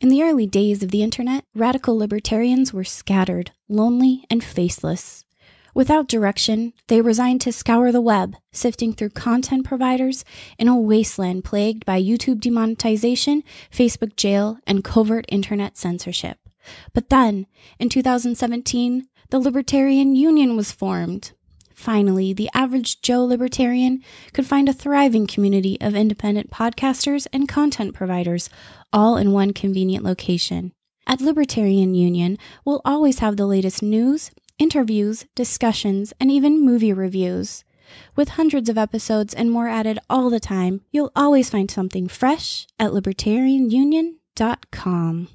In the early days of the internet, radical libertarians were scattered, lonely, and faceless. Without direction, they resigned to scour the web, sifting through content providers in a wasteland plagued by YouTube demonetization, Facebook jail, and covert internet censorship. But then, in 2017, the Libertarian Union was formed. Finally, the average Joe libertarian could find a thriving community of independent podcasters and content providers, all in one convenient location. At Libertarian Union, we'll always have the latest news, interviews, discussions, and even movie reviews. With hundreds of episodes and more added all the time, you'll always find something fresh at libertarianunion.com.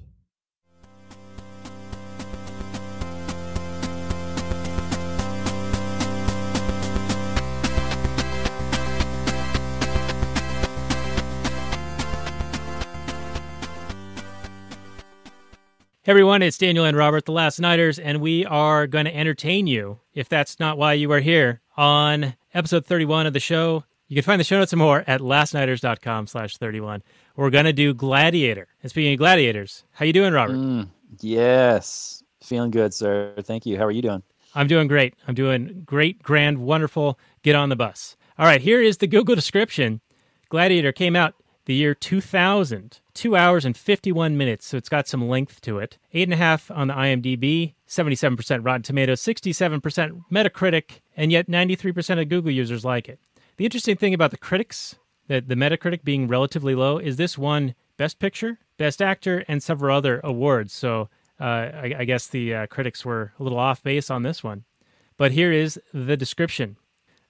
Hey everyone, it's Daniel and Robert, the Last Nighters, and we are going to entertain you, if that's not why you are here, on episode 31 of the show. You can find the show notes and more at lastnighters.com slash 31. We're going to do Gladiator. And speaking of Gladiators, how you doing, Robert? Mm, yes. Feeling good, sir. Thank you. How are you doing? I'm doing great. I'm doing great, grand, wonderful. Get on the bus. All right, here is the Google description. Gladiator came out the year 2000, two hours and 51 minutes, so it's got some length to it. Eight and a half on the IMDb, 77% Rotten Tomatoes, 67% Metacritic, and yet 93% of Google users like it. The interesting thing about the critics, that the Metacritic being relatively low, is this one: Best Picture, Best Actor, and several other awards. So uh, I, I, guess the uh, critics were a little off base on this one. But here is the description.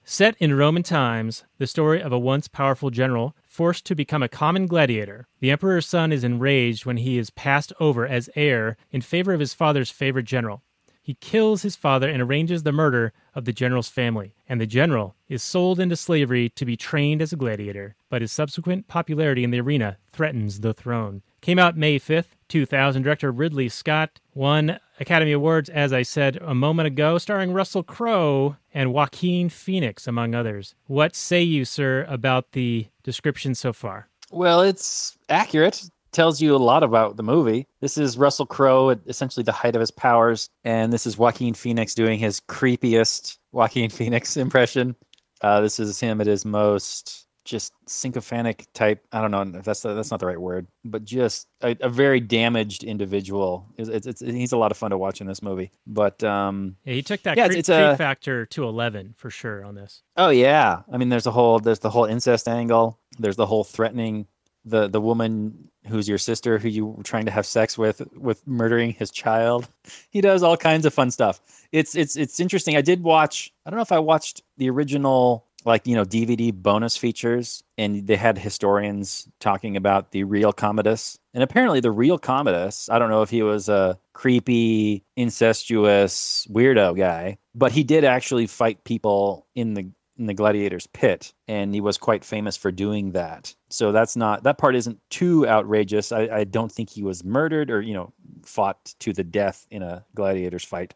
Set in Roman times, the story of a once powerful general Forced to become a common gladiator, the emperor's son is enraged when he is passed over as heir in favor of his father's favorite general. He kills his father and arranges the murder of the general's family, and the general is sold into slavery to be trained as a gladiator, but his subsequent popularity in the arena threatens the throne. Came out May 5th, 2000. Director Ridley Scott won Academy Awards, as I said a moment ago, starring Russell Crowe and Joaquin Phoenix, among others. What say you, sir, about the description so far? Well, it's accurate. Tells you a lot about the movie. This is Russell Crowe at essentially the height of his powers, and this is Joaquin Phoenix doing his creepiest Joaquin Phoenix impression. Uh, this is him at his most just sycophantic type. I don't know if that's that's not the right word, but just a, a very damaged individual. It's, it's, it's, he's a lot of fun to watch in this movie. But um, yeah, he took that yeah, creep, it's, uh, creep a, factor to eleven for sure on this. Oh yeah, I mean, there's a whole there's the whole incest angle. There's the whole threatening the the woman who's your sister who you were trying to have sex with with murdering his child he does all kinds of fun stuff it's it's it's interesting i did watch i don't know if i watched the original like you know DVD bonus features, and they had historians talking about the real Commodus. And apparently, the real Commodus, I don't know if he was a creepy, incestuous weirdo guy, but he did actually fight people in the in the gladiator's pit, and he was quite famous for doing that. So that's not that part isn't too outrageous. I, I don't think he was murdered or you know fought to the death in a gladiator's fight,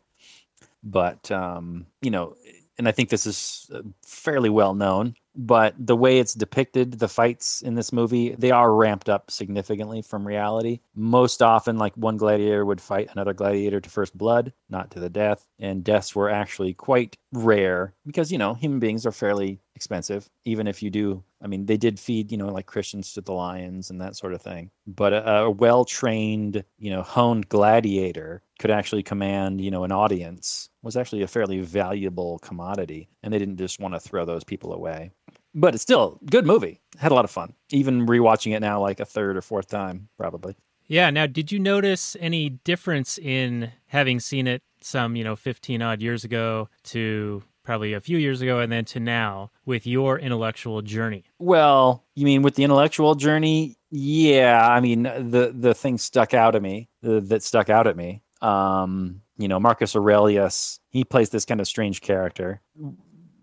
but um, you know and I think this is uh, fairly well known, but the way it's depicted, the fights in this movie, they are ramped up significantly from reality. Most often, like one gladiator would fight another gladiator to first blood, not to the death. And deaths were actually quite rare because, you know, human beings are fairly expensive, even if you do. I mean, they did feed, you know, like Christians to the lions and that sort of thing. But a, a well trained, you know, honed gladiator could actually command, you know, an audience was actually a fairly valuable commodity, and they didn't just want to throw those people away. But it's still good movie. Had a lot of fun. Even rewatching it now, like a third or fourth time, probably. Yeah. Now, did you notice any difference in having seen it some, you know, fifteen odd years ago to probably a few years ago and then to now with your intellectual journey? Well, you mean with the intellectual journey? Yeah, I mean the the thing stuck out at me that stuck out at me um, you know, Marcus Aurelius, he plays this kind of strange character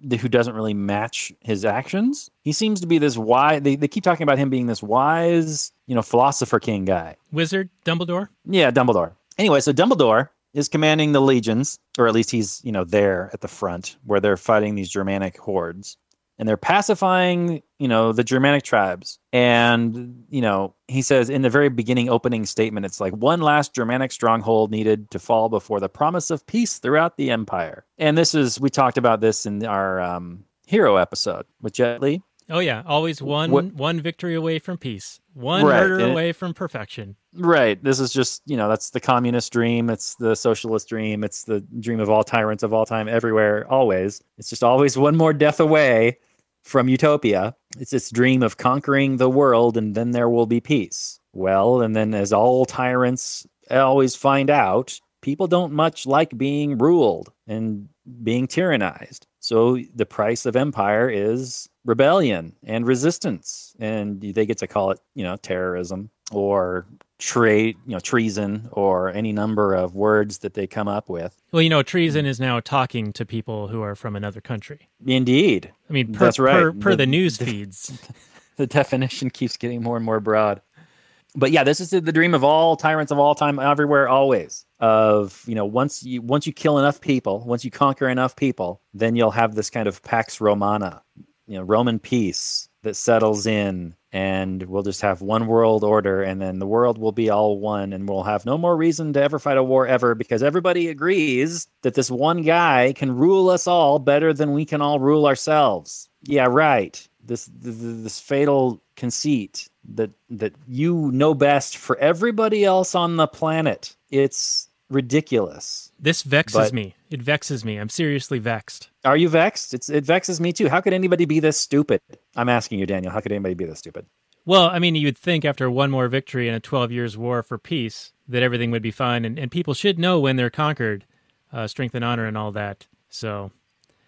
who doesn't really match his actions. He seems to be this wise. They, they keep talking about him being this wise, you know, philosopher king guy. Wizard Dumbledore? Yeah, Dumbledore. Anyway, so Dumbledore is commanding the legions, or at least he's, you know, there at the front where they're fighting these Germanic hordes and they're pacifying, you know, the Germanic tribes. And, you know, he says in the very beginning opening statement, it's like one last Germanic stronghold needed to fall before the promise of peace throughout the empire. And this is, we talked about this in our um, hero episode with Jet Li. Oh yeah, always one what, one victory away from peace, one right, murder away it, from perfection. Right. This is just you know that's the communist dream, it's the socialist dream, it's the dream of all tyrants of all time, everywhere, always. It's just always one more death away from Utopia. It's this dream of conquering the world and then there will be peace. Well, and then as all tyrants always find out, people don't much like being ruled and being tyrannized. So the price of empire is rebellion and resistance. And they get to call it, you know, terrorism or trade you know treason or any number of words that they come up with well you know treason is now talking to people who are from another country indeed i mean per, that's right per, per the, the, news feeds the, the definition keeps getting more and more broad but yeah this is the dream of all tyrants of all time everywhere always of you know once you once you kill enough people once you conquer enough people then you'll have this kind of pax romana you know roman peace that settles in and we'll just have one world order and then the world will be all one and we'll have no more reason to ever fight a war ever because everybody agrees that this one guy can rule us all better than we can all rule ourselves yeah right this this fatal conceit that that you know best for everybody else on the planet it's ridiculous. This vexes but, me. It vexes me. I'm seriously vexed. Are you vexed? It's, it vexes me too. How could anybody be this stupid? I'm asking you, Daniel. How could anybody be this stupid? Well, I mean, you'd think after one more victory in a 12 years war for peace that everything would be fine and, and people should know when they're conquered, uh, strength and honor and all that. So,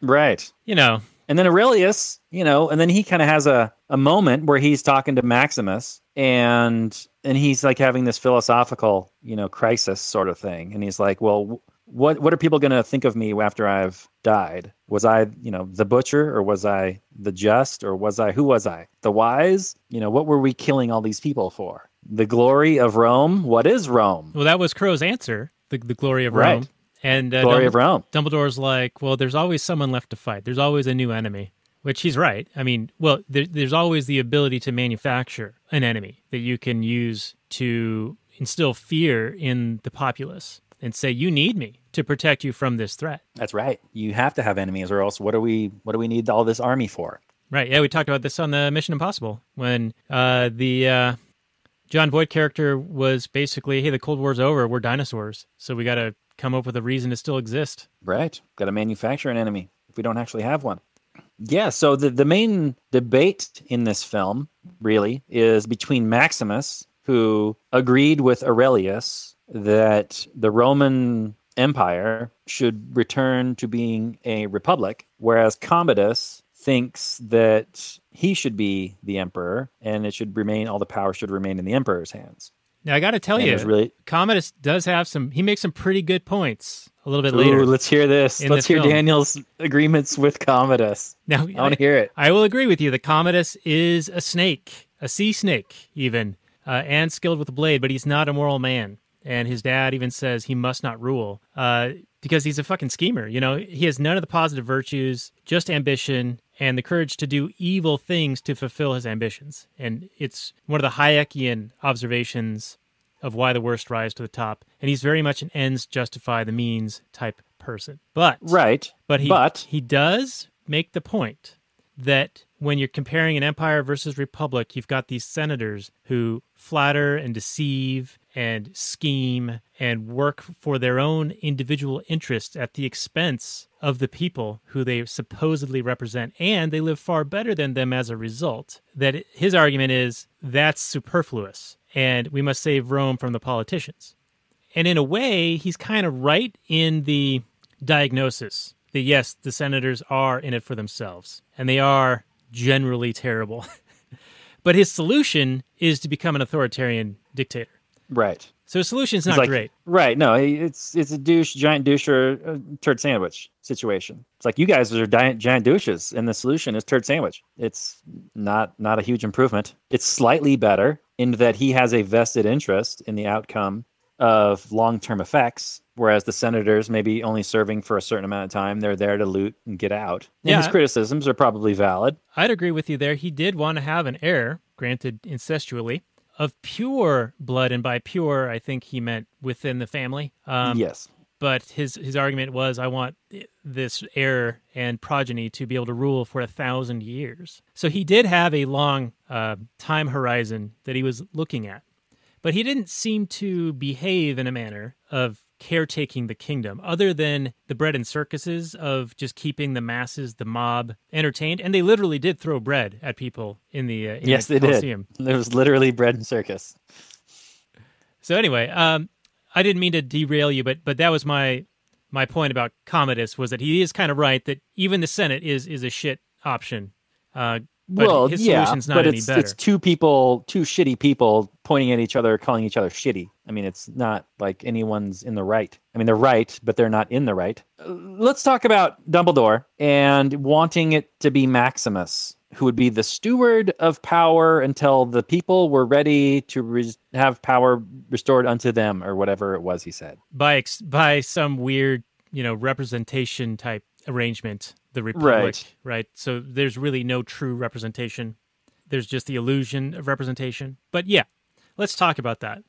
right. You know. And then Aurelius, you know, and then he kind of has a, a moment where he's talking to Maximus and and he's like having this philosophical you know crisis sort of thing and he's like well what what are people going to think of me after i've died was i you know the butcher or was i the just or was i who was i the wise you know what were we killing all these people for the glory of rome what is rome well that was crow's answer the, the glory of rome right. and uh, glory of rome dumbledore's like well there's always someone left to fight there's always a new enemy which he's right. I mean, well, there, there's always the ability to manufacture an enemy that you can use to instill fear in the populace and say, "You need me to protect you from this threat." That's right. You have to have enemies, or else what do we what do we need all this army for? Right. Yeah, we talked about this on the Mission Impossible when uh, the uh, John Voight character was basically, "Hey, the Cold War's over. We're dinosaurs, so we got to come up with a reason to still exist." Right. Got to manufacture an enemy if we don't actually have one yeah, so the, the main debate in this film really is between Maximus, who agreed with Aurelius that the Roman Empire should return to being a republic, whereas Commodus thinks that he should be the emperor and it should remain all the power should remain in the emperor's hands. Now I got to tell and you, really... Commodus does have some. He makes some pretty good points a little bit Ooh, later. Let's hear this. Let's hear film. Daniel's agreements with Commodus. Now, I want to hear it. I will agree with you. The Commodus is a snake, a sea snake, even, uh, and skilled with a blade, but he's not a moral man. And his dad even says he must not rule uh, because he's a fucking schemer. You know, he has none of the positive virtues, just ambition and the courage to do evil things to fulfill his ambitions. And it's one of the Hayekian observations of why the worst rise to the top, and he's very much an ends justify the means type person. But right, but he but he does make the point that when you're comparing an empire versus republic, you've got these senators who flatter and deceive and scheme and work for their own individual interests at the expense of the people who they supposedly represent, and they live far better than them as a result. That his argument is that's superfluous and we must save Rome from the politicians. And in a way, he's kind of right in the diagnosis that yes, the senators are in it for themselves, and they are generally terrible. but his solution is to become an authoritarian dictator. Right. So his is not like, great. Right. No, it's it's a douche, giant douche or a turd sandwich situation. It's like you guys are giant giant douches, and the solution is turd sandwich. It's not not a huge improvement. It's slightly better, in that he has a vested interest in the outcome of long term effects, whereas the senators may be only serving for a certain amount of time. They're there to loot and get out. And yeah, his criticisms are probably valid. I'd agree with you there. He did want to have an heir, granted incestually, of pure blood. And by pure, I think he meant within the family. Um, yes but his his argument was I want this heir and progeny to be able to rule for a thousand years. So he did have a long uh, time horizon that he was looking at, but he didn't seem to behave in a manner of caretaking the kingdom, other than the bread and circuses of just keeping the masses, the mob entertained, and they literally did throw bread at people in the uh, in yes, the they Coliseum. did. There was literally bread and circus. So anyway, um, I didn't mean to derail you, but but that was my my point about Commodus was that he is kind of right that even the Senate is is a shit option. Uh, but well, his yeah, not but any it's, better. It's two people, two shitty people pointing at each other, calling each other shitty. I mean, it's not like anyone's in the right. I mean, they're right, but they're not in the right. Uh, let's talk about Dumbledore and wanting it to be Maximus who would be the steward of power until the people were ready to have power restored unto them or whatever it was he said by ex- by some weird you know representation type arrangement the republic right. right so there's really no true representation there's just the illusion of representation but yeah let's talk about that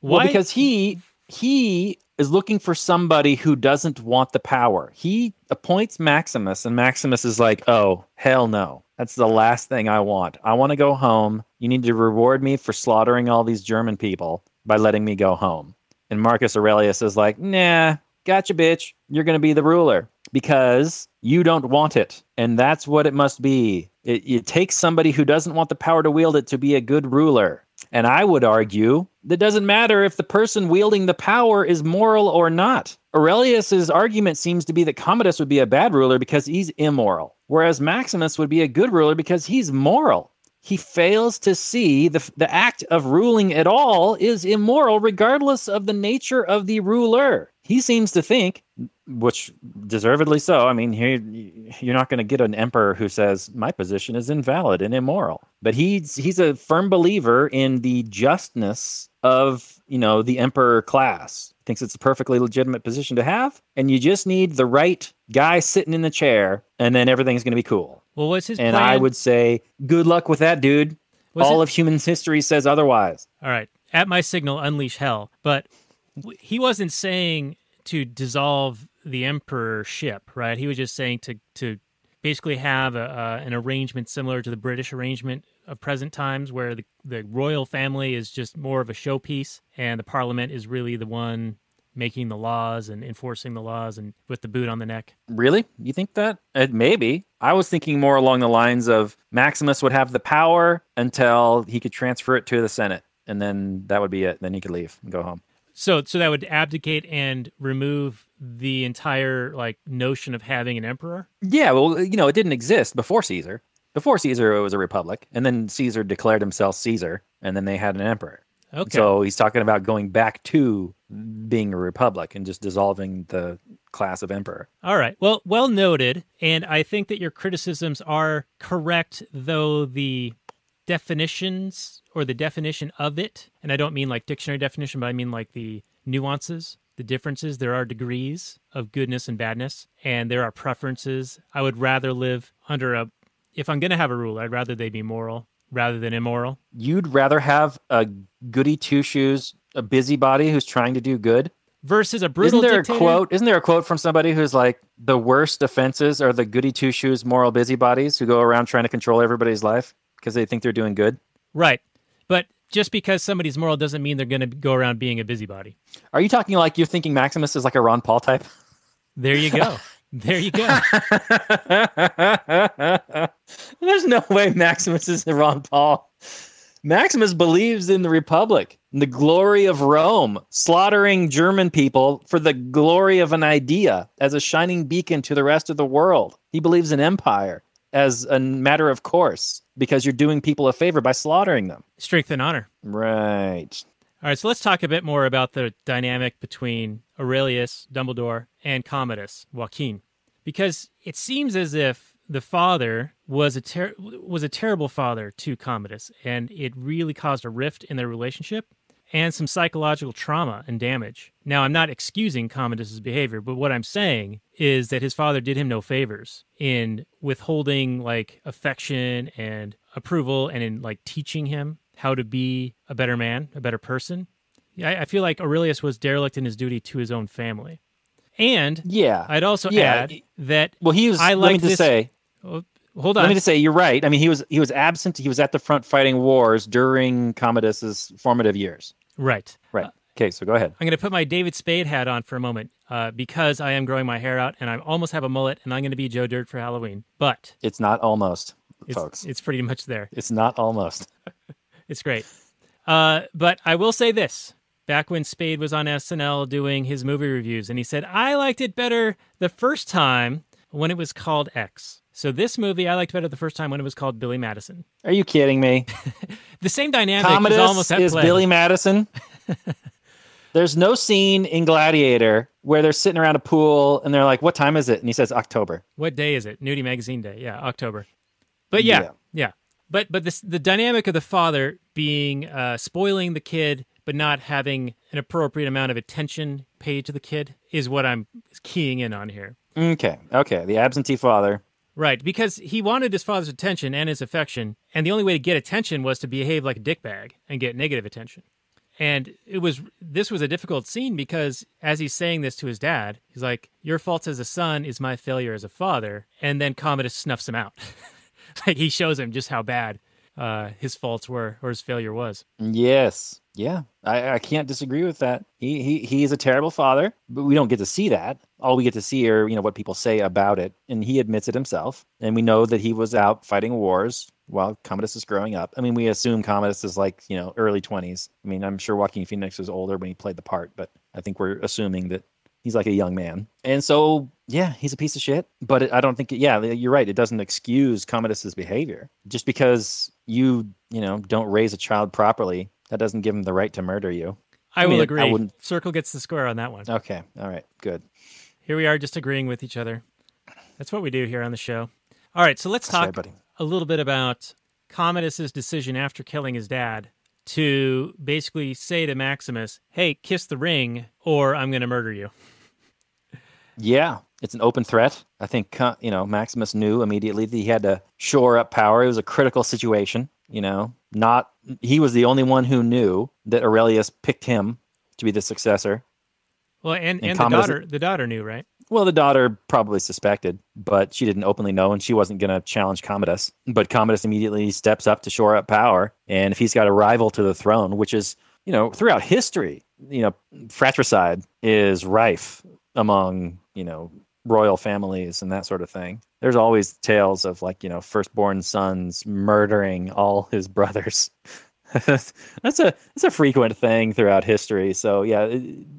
why well, because he he is looking for somebody who doesn't want the power. He appoints Maximus, and Maximus is like, oh, hell no. That's the last thing I want. I want to go home. You need to reward me for slaughtering all these German people by letting me go home. And Marcus Aurelius is like, nah, gotcha, bitch. You're going to be the ruler because you don't want it. And that's what it must be. It, it takes somebody who doesn't want the power to wield it to be a good ruler. And I would argue that doesn't matter if the person wielding the power is moral or not. Aurelius's argument seems to be that Commodus would be a bad ruler because he's immoral, whereas Maximus would be a good ruler because he's moral. He fails to see the, the act of ruling at all is immoral, regardless of the nature of the ruler. He seems to think which deservedly so. I mean, here you're not going to get an emperor who says my position is invalid and immoral, but he's he's a firm believer in the justness of you know the emperor class. Thinks it's a perfectly legitimate position to have, and you just need the right guy sitting in the chair, and then everything's going to be cool. Well, what's his? And plan? I would say, good luck with that, dude. All it? of human history says otherwise. All right, at my signal, unleash hell. But he wasn't saying to dissolve the emperor ship, right? He was just saying to to basically have a, an arrangement similar to the British arrangement of present times, where the the royal family is just more of a showpiece, and the parliament is really the one making the laws and enforcing the laws and with the boot on the neck. Really? You think that? Uh, maybe. I was thinking more along the lines of Maximus would have the power until he could transfer it to the Senate and then that would be it. Then he could leave and go home. So so that would abdicate and remove the entire like notion of having an emperor? Yeah, well, you know, it didn't exist before Caesar. Before Caesar, it was a republic, and then Caesar declared himself Caesar, and then they had an emperor. Okay. So he's talking about going back to being a republic and just dissolving the class of emperor. All right. Well, well noted, and I think that your criticisms are correct, though the definitions or the definition of it, and I don't mean like dictionary definition, but I mean like the nuances the differences. There are degrees of goodness and badness, and there are preferences. I would rather live under a, if I'm going to have a rule, I'd rather they be moral rather than immoral. You'd rather have a goody two shoes, a busybody who's trying to do good versus a brutal. Isn't there dictator? a quote? Isn't there a quote from somebody who's like, the worst offenses are the goody two shoes, moral busybodies who go around trying to control everybody's life because they think they're doing good? Right just because somebody's moral doesn't mean they're going to go around being a busybody. Are you talking like you're thinking Maximus is like a Ron Paul type? There you go. there you go. There's no way Maximus is a Ron Paul. Maximus believes in the Republic, the glory of Rome, slaughtering German people for the glory of an idea as a shining beacon to the rest of the world. He believes in empire as a matter of course because you're doing people a favor by slaughtering them. Strength and honor. Right. All right, so let's talk a bit more about the dynamic between Aurelius, Dumbledore, and Commodus, Joaquin, because it seems as if the father was a ter- was a terrible father to Commodus, and it really caused a rift in their relationship and some psychological trauma and damage. Now, I'm not excusing Commodus's behavior, but what I'm saying is that his father did him no favors in withholding like affection and approval and in like teaching him how to be a better man, a better person. I, I feel like Aurelius was derelict in his duty to his own family. And yeah, I'd also yeah. add that well, he was. I like to say. Oh, hold on. Let me just say you're right. I mean, he was he was absent. He was at the front fighting wars during Commodus's formative years. Right. Right. Uh, okay, so go ahead. I'm going to put my David Spade hat on for a moment uh, because I am growing my hair out and I almost have a mullet and I'm going to be Joe Dirt for Halloween. But it's not almost, it's, folks. It's pretty much there. It's not almost. it's great. Uh, but I will say this back when Spade was on SNL doing his movie reviews, and he said, I liked it better the first time when it was called X. So this movie I liked better the first time when it was called Billy Madison. Are you kidding me? the same dynamic Commodus is almost at is play. Billy Madison. There's no scene in Gladiator where they're sitting around a pool and they're like, "What time is it?" and he says, "October." What day is it? Nudie Magazine Day. Yeah, October. But yeah, yeah. yeah. But but this the dynamic of the father being uh, spoiling the kid but not having an appropriate amount of attention paid to the kid is what I'm keying in on here. Okay. Okay. The absentee father Right, because he wanted his father's attention and his affection, and the only way to get attention was to behave like a dickbag and get negative attention. And it was this was a difficult scene because as he's saying this to his dad, he's like, "Your faults as a son is my failure as a father," and then Commodus snuffs him out. like he shows him just how bad uh, his faults were or his failure was. Yes. Yeah, I, I, can't disagree with that. He he is a terrible father, but we don't get to see that. All we get to see are you know what people say about it, and he admits it himself. And we know that he was out fighting wars while Commodus is growing up. I mean, we assume Commodus is like you know early twenties. I mean, I'm sure Joaquin Phoenix was older when he played the part, but I think we're assuming that he's like a young man. And so yeah, he's a piece of shit. But it, I don't think it, yeah, you're right. It doesn't excuse Commodus's behavior just because you you know don't raise a child properly that doesn't give him the right to murder you. I, I will mean, agree. I Circle gets the square on that one. Okay. All right. Good. Here we are just agreeing with each other. That's what we do here on the show. All right. So let's talk Sorry, a little bit about Commodus's decision after killing his dad to basically say to Maximus, hey, kiss the ring or I'm going to murder you. Yeah, it's an open threat. I think you know Maximus knew immediately that he had to shore up power. It was a critical situation. You know, not he was the only one who knew that Aurelius picked him to be the successor. Well, and, and, and the daughter the daughter knew, right? Well, the daughter probably suspected, but she didn't openly know, and she wasn't going to challenge Commodus. But Commodus immediately steps up to shore up power, and if he's got a rival to the throne, which is you know throughout history, you know fratricide is rife among you know royal families and that sort of thing. There's always tales of like, you know, firstborn sons murdering all his brothers. that's a that's a frequent thing throughout history. So yeah,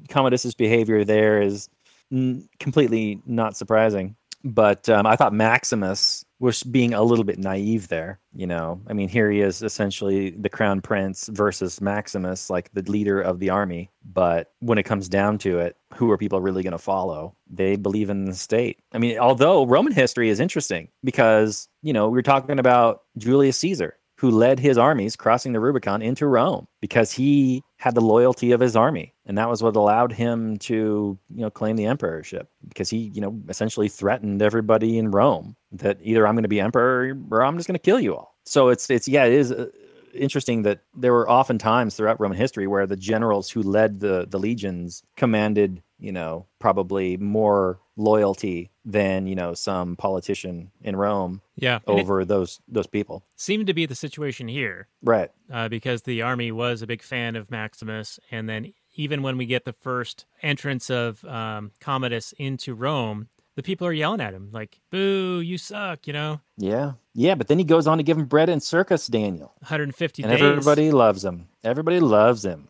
Commodus's behavior there is n- completely not surprising. But um, I thought Maximus was being a little bit naive there. You know, I mean, here he is essentially the crown prince versus Maximus, like the leader of the army. But when it comes down to it, who are people really going to follow? They believe in the state. I mean, although Roman history is interesting because, you know, we're talking about Julius Caesar who led his armies crossing the Rubicon into Rome because he had the loyalty of his army. And that was what allowed him to, you know, claim the emperorship because he, you know, essentially threatened everybody in Rome that either I'm going to be emperor or I'm just going to kill you all. So it's, it's, yeah, it is uh, interesting that there were often times throughout Roman history where the generals who led the, the legions commanded you know, probably more loyalty than you know some politician in Rome. Yeah, over those those people seemed to be the situation here, right? Uh, because the army was a big fan of Maximus, and then even when we get the first entrance of um, Commodus into Rome, the people are yelling at him like boo you suck you know yeah yeah but then he goes on to give him bread and circus daniel 150 and days. everybody loves him everybody loves him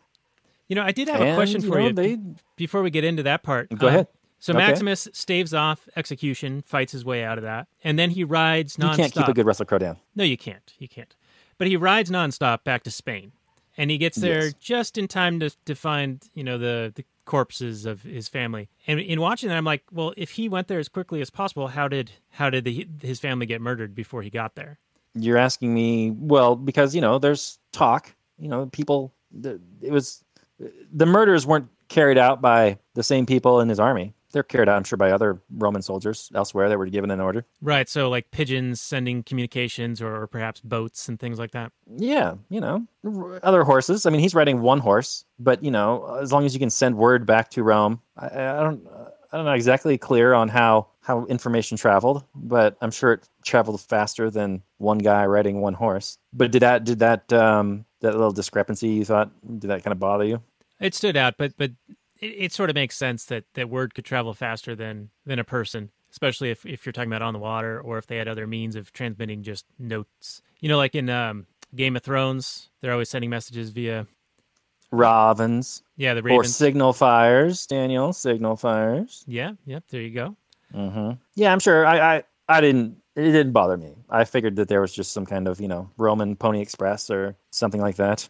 you know, I did have and, a question for you, know, you they... before we get into that part. Go uh, ahead. So okay. Maximus staves off execution, fights his way out of that, and then he rides nonstop. You can't keep a good Russell Crow down. No, you can't. You can't. But he rides nonstop back to Spain, and he gets there yes. just in time to, to find you know the, the corpses of his family. And in watching that, I'm like, well, if he went there as quickly as possible, how did how did the, his family get murdered before he got there? You're asking me, well, because you know, there's talk. You know, people. It was the murders weren't carried out by the same people in his army. They're carried out, I'm sure, by other Roman soldiers elsewhere that were given an order. Right. So, like pigeons sending communications or perhaps boats and things like that. Yeah. You know, other horses. I mean, he's riding one horse, but, you know, as long as you can send word back to Rome, I, I don't. I don't know exactly clear on how how information traveled, but I'm sure it traveled faster than one guy riding one horse. But did that did that um, that little discrepancy you thought did that kind of bother you? It stood out, but but it, it, sort of makes sense that that word could travel faster than than a person, especially if if you're talking about on the water or if they had other means of transmitting just notes. You know, like in um, Game of Thrones, they're always sending messages via ravens. Yeah, the ravens or signal fires. Daniel, signal fires. Yeah, yep. There you go. Mm-hmm. Yeah, I'm sure. I, I I didn't it didn't bother me. I figured that there was just some kind of, you know, Roman Pony Express or something like that.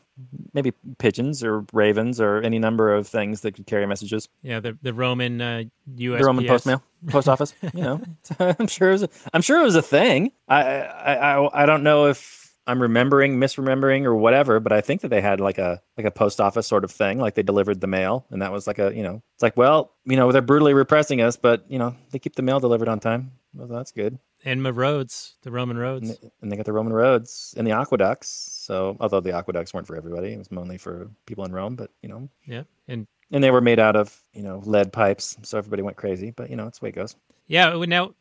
Maybe pigeons or ravens or any number of things that could carry messages. Yeah, the the Roman uh, The Roman postmail, post office. you know, I'm sure it was. A, I'm sure it was a thing. I, I I I don't know if I'm remembering, misremembering, or whatever, but I think that they had like a like a post office sort of thing, like they delivered the mail, and that was like a you know, it's like well, you know, they're brutally repressing us, but you know, they keep the mail delivered on time. Well, that's good. And the roads, the Roman roads, and, and they got the Roman roads and the aqueducts. So, although the aqueducts weren't for everybody, it was mainly for people in Rome. But you know, yeah, and and they were made out of you know lead pipes, so everybody went crazy. But you know, that's the way it goes. Yeah. Now,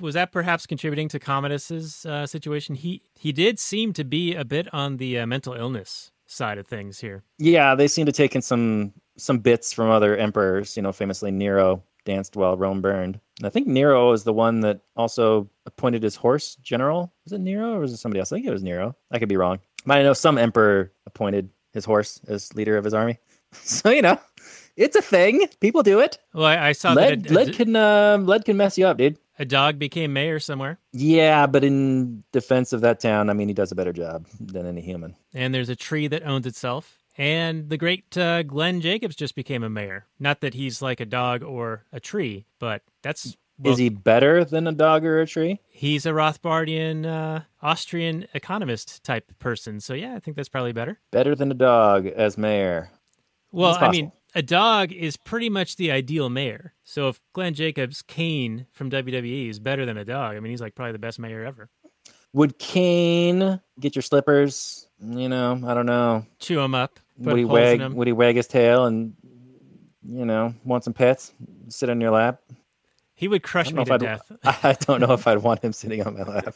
was that perhaps contributing to Commodus's uh, situation? He he did seem to be a bit on the uh, mental illness side of things here. Yeah, they seem to taken some some bits from other emperors. You know, famously Nero danced while Rome burned. And I think Nero is the one that also appointed his horse general. Was it Nero or was it somebody else? I think it was Nero. I could be wrong. But I know some emperor appointed his horse as leader of his army. So you know, it's a thing. People do it. Well, I, I saw lead, that a, a, lead can um, lead can mess you up, dude. A dog became mayor somewhere. Yeah, but in defense of that town, I mean, he does a better job than any human. And there's a tree that owns itself. And the great uh, Glenn Jacobs just became a mayor. Not that he's like a dog or a tree, but that's. Well, is he better than a dog or a tree? He's a Rothbardian, uh, Austrian economist type person. So, yeah, I think that's probably better. Better than a dog as mayor. Well, I mean, a dog is pretty much the ideal mayor. So, if Glenn Jacobs, Kane from WWE, is better than a dog, I mean, he's like probably the best mayor ever. Would Kane get your slippers? You know, I don't know. Chew them up. Would he wag? Would he wag his tail and you know want some pets? Sit on your lap. He would crush me to I'd, death. I don't know if I'd want him sitting on my lap.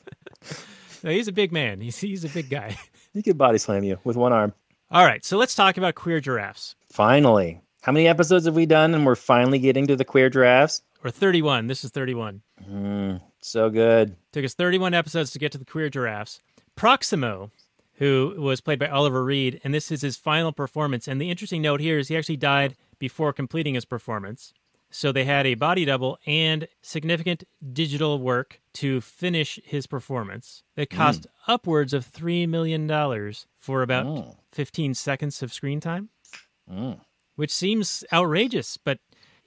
no, he's a big man. He's he's a big guy. he could body slam you with one arm. All right, so let's talk about queer giraffes. Finally, how many episodes have we done, and we're finally getting to the queer giraffes? We're thirty-one. This is thirty-one. Mm, so good. Took us 31 episodes to get to the queer giraffes. Proximo, who was played by Oliver Reed, and this is his final performance. And the interesting note here is he actually died before completing his performance. So they had a body double and significant digital work to finish his performance that mm. cost mm. upwards of $3 million for about mm. 15 seconds of screen time, mm. which seems outrageous, but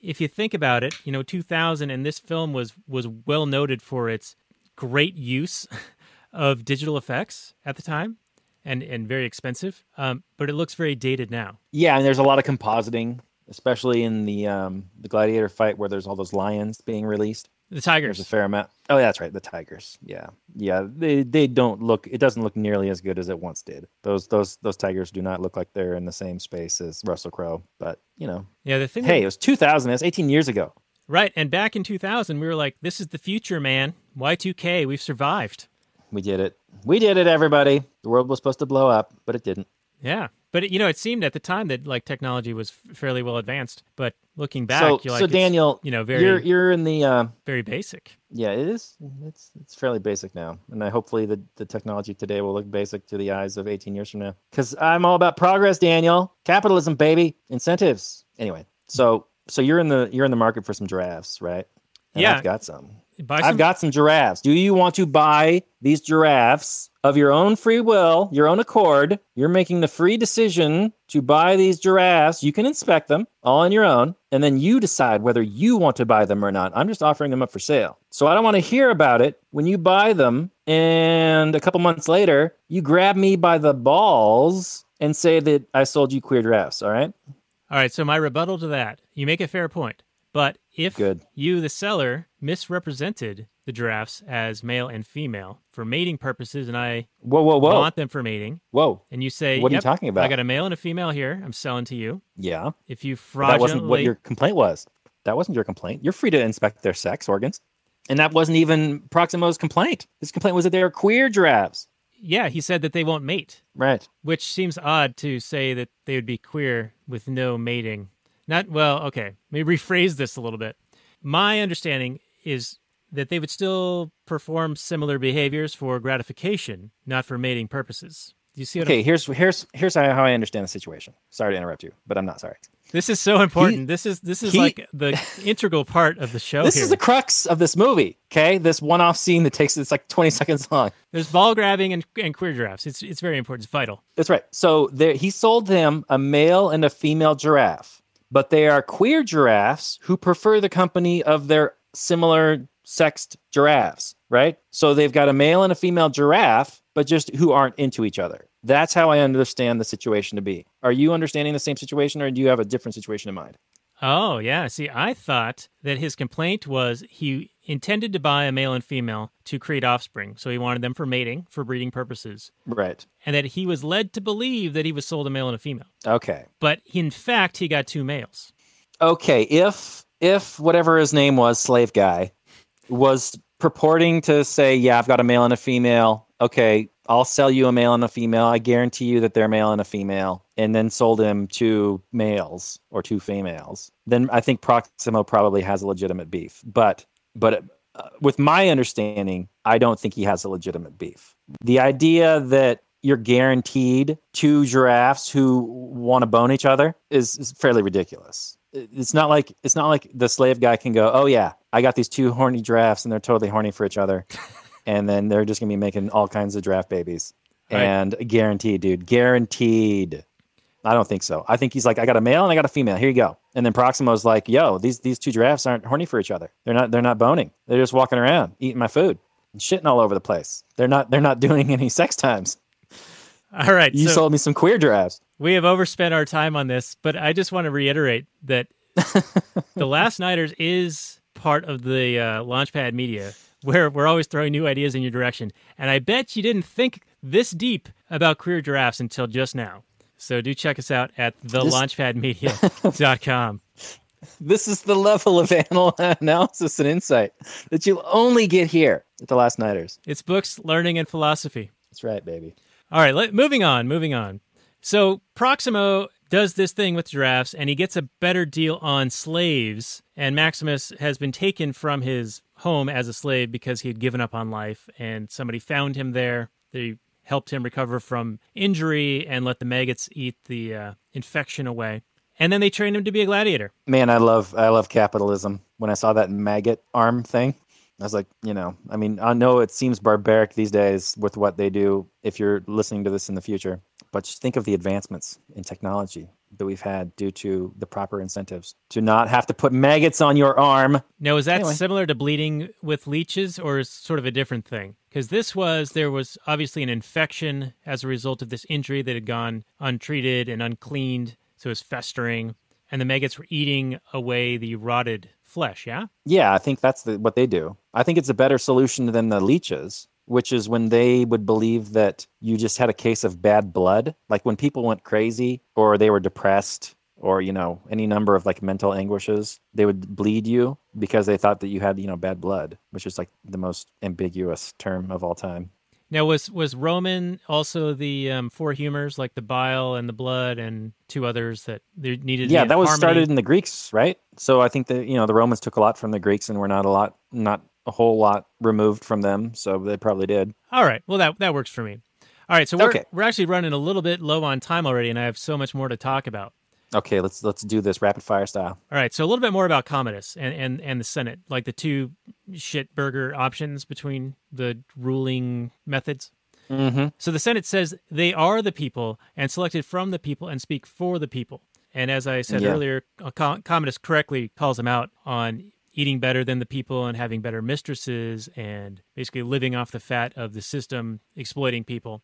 if you think about it, you know, 2000 and this film was was well noted for its great use of digital effects at the time and and very expensive. Um, but it looks very dated now. Yeah, and there's a lot of compositing, especially in the um, the gladiator fight where there's all those lions being released. The Tigers. There's a fair amount. Oh, yeah, that's right. The Tigers. Yeah, yeah. They they don't look. It doesn't look nearly as good as it once did. Those those those Tigers do not look like they're in the same space as Russell Crowe. But you know. Yeah, the thing. Hey, that, it was 2000. That's 18 years ago. Right, and back in 2000, we were like, "This is the future, man. Y2K. We've survived. We did it. We did it, everybody. The world was supposed to blow up, but it didn't." Yeah. But you know, it seemed at the time that like technology was fairly well advanced. But looking back, so, like, so Daniel, you know, very you're, you're in the uh, very basic. Yeah, it is. It's it's fairly basic now, and I hopefully the the technology today will look basic to the eyes of 18 years from now. Because I'm all about progress, Daniel. Capitalism, baby. Incentives. Anyway, so so you're in the you're in the market for some giraffes, right? And yeah, I've got some. some. I've got some giraffes. Do you want to buy these giraffes? of your own free will, your own accord, you're making the free decision to buy these giraffes. You can inspect them all on your own, and then you decide whether you want to buy them or not. I'm just offering them up for sale. So I don't want to hear about it when you buy them, and a couple months later, you grab me by the balls and say that I sold you queer giraffes. All right. All right. So my rebuttal to that, you make a fair point. But if Good. you, the seller, misrepresented the giraffes as male and female for mating purposes, and I whoa whoa whoa want them for mating. Whoa! And you say, what are yep, you talking about? I got a male and a female here. I'm selling to you. Yeah. If you fraudulently, that wasn't what your complaint was. That wasn't your complaint. You're free to inspect their sex organs, and that wasn't even Proximo's complaint. His complaint was that they are queer giraffes. Yeah, he said that they won't mate. Right. Which seems odd to say that they would be queer with no mating. Not well. Okay, let me rephrase this a little bit. My understanding is that they would still perform similar behaviors for gratification, not for mating purposes. Do you see what Okay, I'm... here's here's here's how I understand the situation. Sorry to interrupt you, but I'm not sorry. This is so important. He, this is this is he, like the integral part of the show. This here. is the crux of this movie. Okay, this one-off scene that takes it's like 20 seconds long. There's ball grabbing and, and queer giraffes. It's it's very important. It's vital. That's right. So there, he sold them a male and a female giraffe, but they are queer giraffes who prefer the company of their similar sexed giraffes, right? So they've got a male and a female giraffe, but just who aren't into each other. That's how I understand the situation to be. Are you understanding the same situation or do you have a different situation in mind? Oh, yeah. See, I thought that his complaint was he intended to buy a male and female to create offspring. So he wanted them for mating, for breeding purposes. Right. And that he was led to believe that he was sold a male and a female. Okay. But in fact, he got two males. Okay. If if whatever his name was, slave guy, was purporting to say, "Yeah, I've got a male and a female. Okay, I'll sell you a male and a female. I guarantee you that they're male and a female." And then sold him two males or two females. Then I think Proximo probably has a legitimate beef, but but uh, with my understanding, I don't think he has a legitimate beef. The idea that you're guaranteed two giraffes who want to bone each other is, is fairly ridiculous it's not like it's not like the slave guy can go, "Oh yeah, I got these two horny drafts, and they're totally horny for each other," and then they're just gonna be making all kinds of draft babies. Right. And guaranteed, dude, guaranteed. I don't think so. I think he's like, I got a male and I got a female. Here you go. And then Proximo's like, Yo, these these two giraffes aren't horny for each other. They're not they're not boning. They're just walking around eating my food and shitting all over the place. They're not they're not doing any sex times. All right. You so, sold me some queer drafts we have overspent our time on this, but I just want to reiterate that the Last Nighters is part of the uh, Launchpad Media, where we're always throwing new ideas in your direction. And I bet you didn't think this deep about queer giraffes until just now. So do check us out at thelaunchpadmedia.com. this is the level of anal- analysis and insight that you'll only get here at the Last Nighters. It's books, learning, and philosophy. That's right, baby. All right, let, moving on, moving on. So Proximo does this thing with giraffes and he gets a better deal on slaves. And Maximus has been taken from his home as a slave because he had given up on life and somebody found him there. They helped him recover from injury and let the maggots eat the uh, infection away. And then they trained him to be a gladiator. Man, I love I love capitalism. When I saw that maggot arm thing, I was like, you know, I mean, I know it seems barbaric these days with what they do if you're listening to this in the future, but just think of the advancements in technology that we've had due to the proper incentives to not have to put maggots on your arm. Now, is that anyway. similar to bleeding with leeches or is sort of a different thing? Because this was, there was obviously an infection as a result of this injury that had gone untreated and uncleaned. So it was festering. And the maggots were eating away the rotted flesh, yeah? Yeah, I think that's the, what they do. I think it's a better solution than the leeches, which is when they would believe that you just had a case of bad blood, like when people went crazy or they were depressed or you know any number of like mental anguishes they would bleed you because they thought that you had you know bad blood which is like the most ambiguous term of all time now, was was Roman also the um, four humors, like the bile and the blood, and two others that there needed? Yeah, that was harmony? started in the Greeks, right? So I think that you know the Romans took a lot from the Greeks, and were not a lot, not a whole lot removed from them. So they probably did. All right, well that that works for me. All right, so we're okay. we're actually running a little bit low on time already, and I have so much more to talk about. Okay, let's let's do this rapid fire style. All right, so a little bit more about Commodus and and and the Senate, like the two shit burger options between the ruling methods. Mm-hmm. So the Senate says they are the people and selected from the people and speak for the people. And as I said yeah. earlier, uh, Commodus correctly calls them out on eating better than the people and having better mistresses and basically living off the fat of the system, exploiting people.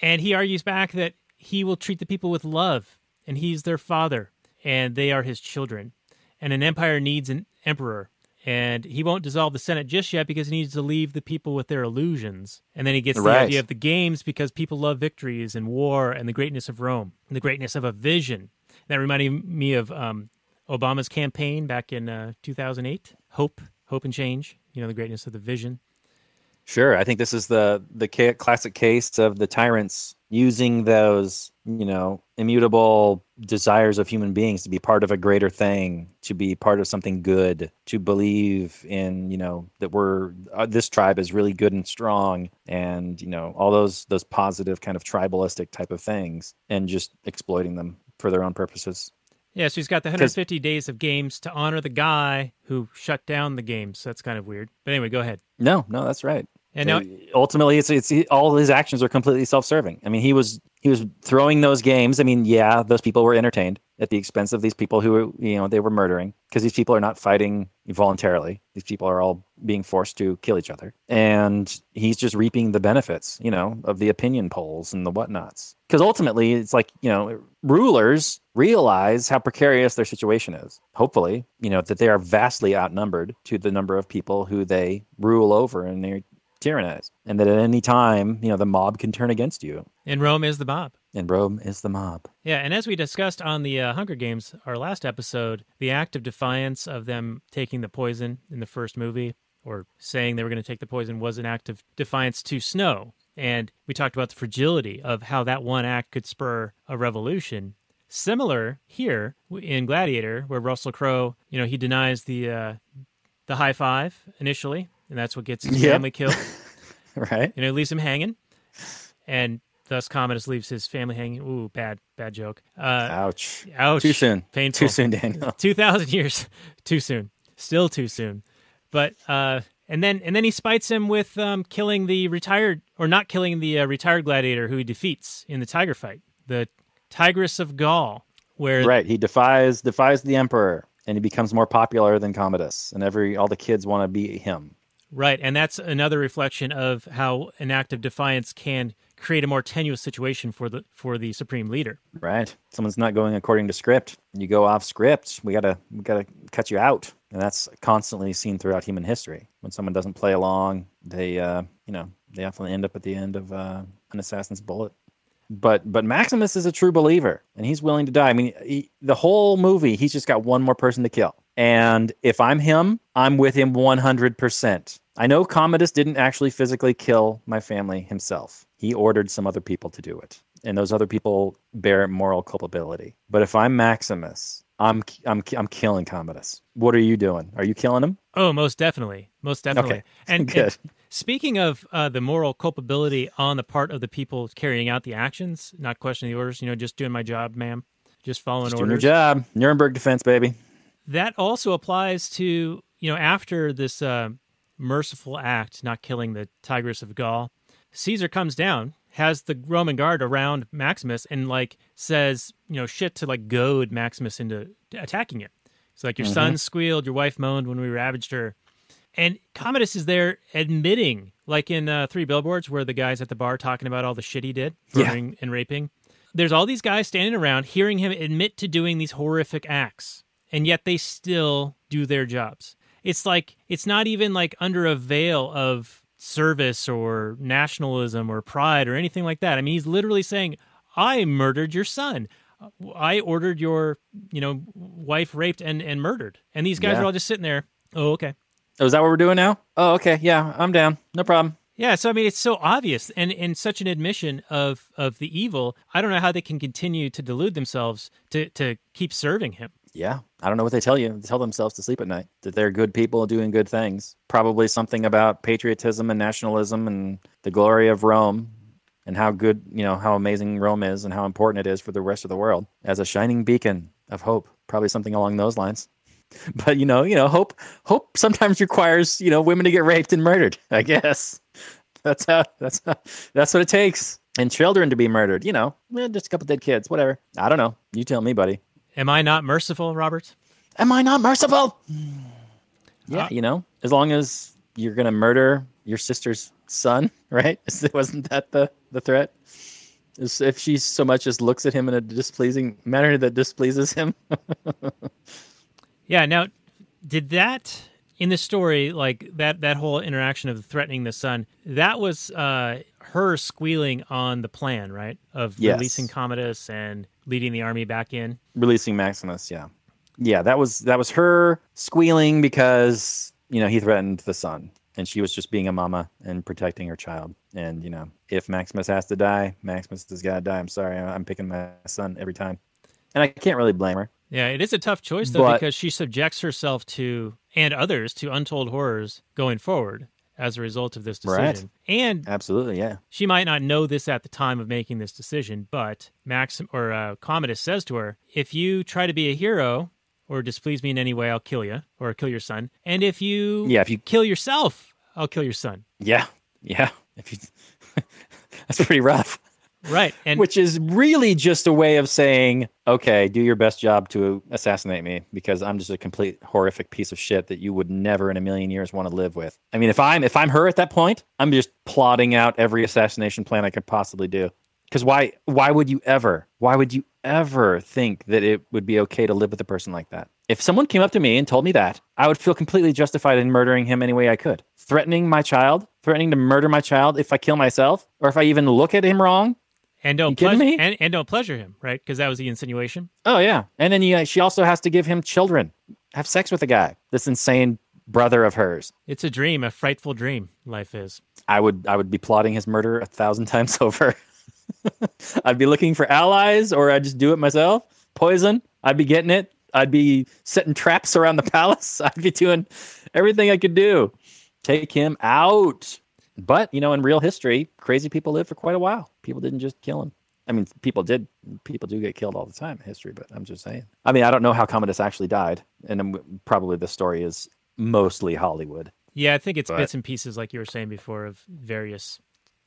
And he argues back that he will treat the people with love and he's their father, and they are his children. And an empire needs an emperor. And he won't dissolve the Senate just yet because he needs to leave the people with their illusions. And then he gets right. the idea of the games because people love victories and war and the greatness of Rome, the greatness of a vision. That reminded me of um, Obama's campaign back in uh, 2008 Hope, Hope and Change, you know, the greatness of the vision. Sure. I think this is the, the classic case of the tyrants using those you know immutable desires of human beings to be part of a greater thing to be part of something good to believe in you know that we're uh, this tribe is really good and strong and you know all those those positive kind of tribalistic type of things and just exploiting them for their own purposes yeah so he's got the 150 days of games to honor the guy who shut down the games so that's kind of weird but anyway go ahead no no that's right and now, ultimately, it's it's all his actions are completely self-serving. I mean, he was he was throwing those games. I mean, yeah, those people were entertained at the expense of these people who you know they were murdering because these people are not fighting voluntarily. These people are all being forced to kill each other, and he's just reaping the benefits, you know, of the opinion polls and the whatnots. Because ultimately, it's like you know, rulers realize how precarious their situation is. Hopefully, you know that they are vastly outnumbered to the number of people who they rule over, and they are tyrannize, and that at any time, you know, the mob can turn against you. And Rome is the mob. And Rome is the mob. Yeah, and as we discussed on the uh, Hunger Games, our last episode, the act of defiance of them taking the poison in the first movie or saying they were going to take the poison was an act of defiance to Snow. And we talked about the fragility of how that one act could spur a revolution. Similar here in Gladiator, where Russell Crowe, you know, he denies the uh, the high five initially, and that's what gets his yep. family killed. right. You know, leaves him hanging, and thus Commodus leaves his family hanging. Ooh, bad, bad joke. Uh, ouch. Ouch. Too soon. Painful. Too soon, Daniel. Two thousand years. too soon. Still too soon. But uh, and then and then he spites him with um, killing the retired or not killing the uh, retired gladiator who he defeats in the tiger fight, the Tigress of Gaul. Where right, he defies defies the emperor and he becomes more popular than Commodus, and every all the kids want to be him. Right, and that's another reflection of how an act of defiance can create a more tenuous situation for the for the supreme leader. Right, someone's not going according to script. You go off script, we gotta we gotta cut you out, and that's constantly seen throughout human history. When someone doesn't play along, they uh, you know they often end up at the end of uh, an assassin's bullet but but Maximus is a true believer and he's willing to die. I mean, he, the whole movie he's just got one more person to kill. And if I'm him, I'm with him 100%. I know Commodus didn't actually physically kill my family himself. He ordered some other people to do it. And those other people bear moral culpability. But if I'm Maximus, I'm I'm I'm killing Commodus. What are you doing? Are you killing him? Oh, most definitely, most definitely. Okay. And, Good. And speaking of uh, the moral culpability on the part of the people carrying out the actions, not questioning the orders, you know, just doing my job, ma'am, just following just orders. your job, Nuremberg defense, baby. That also applies to you know after this uh, merciful act, not killing the tigress of Gaul. Caesar comes down has the Roman guard around Maximus and like says, you know, shit to like goad Maximus into attacking him. It's like your mm-hmm. son squealed, your wife moaned when we ravaged her. And Commodus is there admitting, like in uh, Three Billboards, where the guy's at the bar talking about all the shit he did, murdering yeah. and raping. There's all these guys standing around hearing him admit to doing these horrific acts, and yet they still do their jobs. It's like, it's not even like under a veil of service or nationalism or pride or anything like that. I mean, he's literally saying, "I murdered your son. I ordered your, you know, wife raped and and murdered." And these guys yeah. are all just sitting there. Oh, okay. Oh, is that what we're doing now? Oh, okay. Yeah, I'm down. No problem. Yeah, so I mean, it's so obvious, and and such an admission of of the evil. I don't know how they can continue to delude themselves to to keep serving him. Yeah, I don't know what they tell you. They tell themselves to sleep at night that they're good people doing good things. Probably something about patriotism and nationalism and the glory of Rome and how good, you know, how amazing Rome is and how important it is for the rest of the world as a shining beacon of hope. Probably something along those lines. But you know, you know, hope hope sometimes requires, you know, women to get raped and murdered, I guess. That's how that's how, that's what it takes. And children to be murdered, you know, eh, just a couple dead kids, whatever. I don't know. You tell me, buddy. Am I not merciful, Robert? Am I not merciful? Yeah, uh, you know, as long as you're gonna murder your sister's son, right? Wasn't that the the threat? If she so much as looks at him in a displeasing manner that displeases him. yeah. Now, did that in the story, like that that whole interaction of threatening the sun, that was uh, her squealing on the plan, right? Of yes. releasing Commodus and leading the army back in. Releasing Maximus, yeah, yeah. That was that was her squealing because you know he threatened the sun, and she was just being a mama and protecting her child. And you know, if Maximus has to die, Maximus has got to die. I'm sorry, I'm picking my son every time, and I can't really blame her. Yeah, it is a tough choice though but, because she subjects herself to and others to untold horrors going forward as a result of this decision. Right. And absolutely, yeah. She might not know this at the time of making this decision, but Max or uh, Commodus says to her, "If you try to be a hero or displease me in any way, I'll kill you or kill your son. And if you yeah, if you kill yourself, I'll kill your son." Yeah, yeah. If you, that's pretty rough. Right. And which is really just a way of saying, okay, do your best job to assassinate me because I'm just a complete horrific piece of shit that you would never in a million years want to live with. I mean, if I'm if I'm her at that point, I'm just plotting out every assassination plan I could possibly do. Cuz why why would you ever? Why would you ever think that it would be okay to live with a person like that? If someone came up to me and told me that, I would feel completely justified in murdering him any way I could. Threatening my child, threatening to murder my child if I kill myself, or if I even look at him wrong, and don't pleasure and, and, don't pleasure him, right? Because that was the insinuation. Oh yeah, and then he, uh, she also has to give him children, have sex with a guy, this insane brother of hers. It's a dream, a frightful dream. Life is. I would I would be plotting his murder a thousand times over. I'd be looking for allies, or I'd just do it myself. Poison. I'd be getting it. I'd be setting traps around the palace. I'd be doing everything I could do. Take him out. But you know, in real history, crazy people lived for quite a while. People didn't just kill them. I mean, people did. People do get killed all the time in history, but I'm just saying. I mean, I don't know how Commodus actually died, and I'm, probably the story is mostly Hollywood. Yeah, I think it's but... bits and pieces, like you were saying before, of various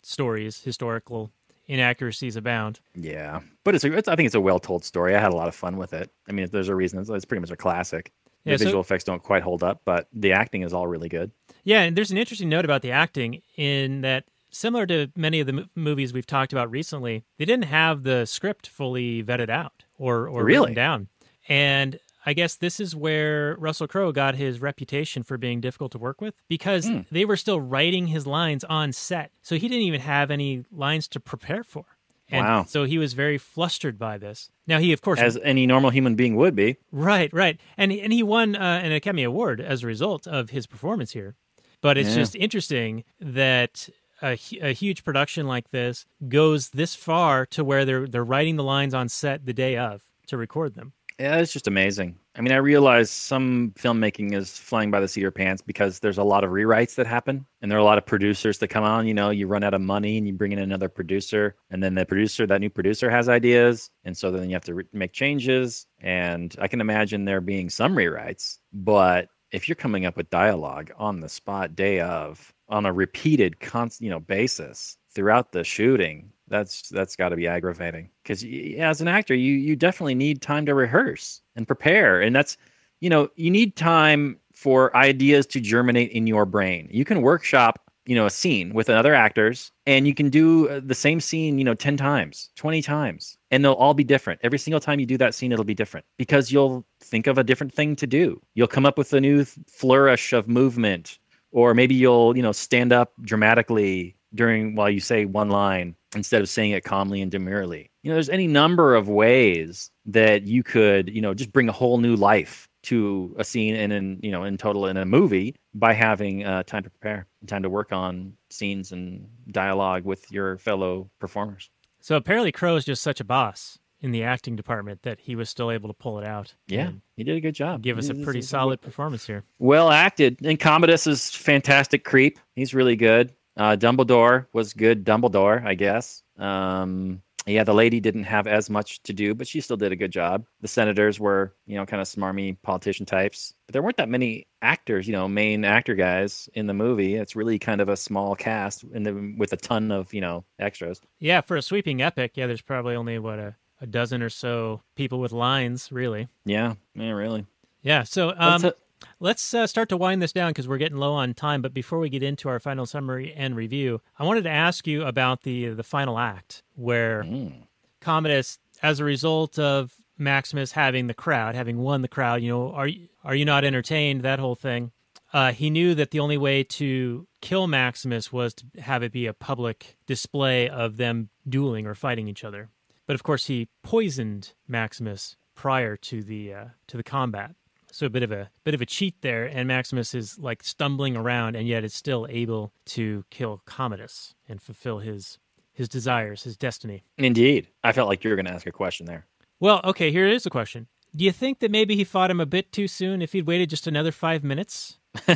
stories, historical inaccuracies abound. Yeah, but it's, a, it's I think it's a well told story. I had a lot of fun with it. I mean, there's a reason it's, it's pretty much a classic the visual so, effects don't quite hold up, but the acting is all really good. Yeah, and there's an interesting note about the acting in that similar to many of the movies we've talked about recently, they didn't have the script fully vetted out or or really? written down. And I guess this is where Russell Crowe got his reputation for being difficult to work with because mm. they were still writing his lines on set. So he didn't even have any lines to prepare for. And wow. So he was very flustered by this. Now he, of course, as any normal human being would be. Right, right, and and he won uh, an Academy Award as a result of his performance here. But it's yeah. just interesting that a, a, huge production like this goes this far to where they're they're writing the lines on set the day of to record them. Yeah, it's just amazing. I mean, I realize some filmmaking is flying by the seat of your pants because there's a lot of rewrites that happen, and there are a lot of producers that come on. You know, you run out of money, and you bring in another producer, and then the producer, that new producer, has ideas, and so then you have to re- make changes. And I can imagine there being some rewrites, but if you're coming up with dialogue on the spot, day of, on a repeated, constant, you know, basis throughout the shooting, that's that's got to be aggravating because as an actor you you definitely need time to rehearse and prepare and that's you know you need time for ideas to germinate in your brain you can workshop you know a scene with other actors and you can do uh, the same scene you know 10 times 20 times and they'll all be different every single time you do that scene it'll be different because you'll think of a different thing to do you'll come up with a new flourish of movement or maybe you'll you know stand up dramatically during while you say one line instead of saying it calmly and demurely. You know, there's any number of ways that you could, you know, just bring a whole new life to a scene and in you know in total in a movie by having uh, time to prepare time to work on scenes and dialogue with your fellow performers so apparently crow is just such a boss in the acting department that he was still able to pull it out yeah he did a good job give us a pretty solid performance here well acted and commodus is fantastic creep he's really good uh, Dumbledore was good. Dumbledore, I guess. Um, yeah, the lady didn't have as much to do, but she still did a good job. The senators were, you know, kind of smarmy politician types, but there weren't that many actors, you know, main actor guys in the movie. It's really kind of a small cast and with a ton of, you know, extras. Yeah, for a sweeping epic, yeah, there's probably only what a, a dozen or so people with lines, really. Yeah, yeah, really. Yeah. So, um, Let's uh, start to wind this down because we're getting low on time. But before we get into our final summary and review, I wanted to ask you about the the final act where mm. Commodus, as a result of Maximus having the crowd, having won the crowd, you know, are are you not entertained? That whole thing. Uh, he knew that the only way to kill Maximus was to have it be a public display of them dueling or fighting each other. But of course, he poisoned Maximus prior to the uh, to the combat. So a bit of a bit of a cheat there, and Maximus is like stumbling around, and yet is still able to kill Commodus and fulfill his his desires, his destiny. Indeed, I felt like you were going to ask a question there. Well, okay, here is a question. Do you think that maybe he fought him a bit too soon? If he'd waited just another five minutes,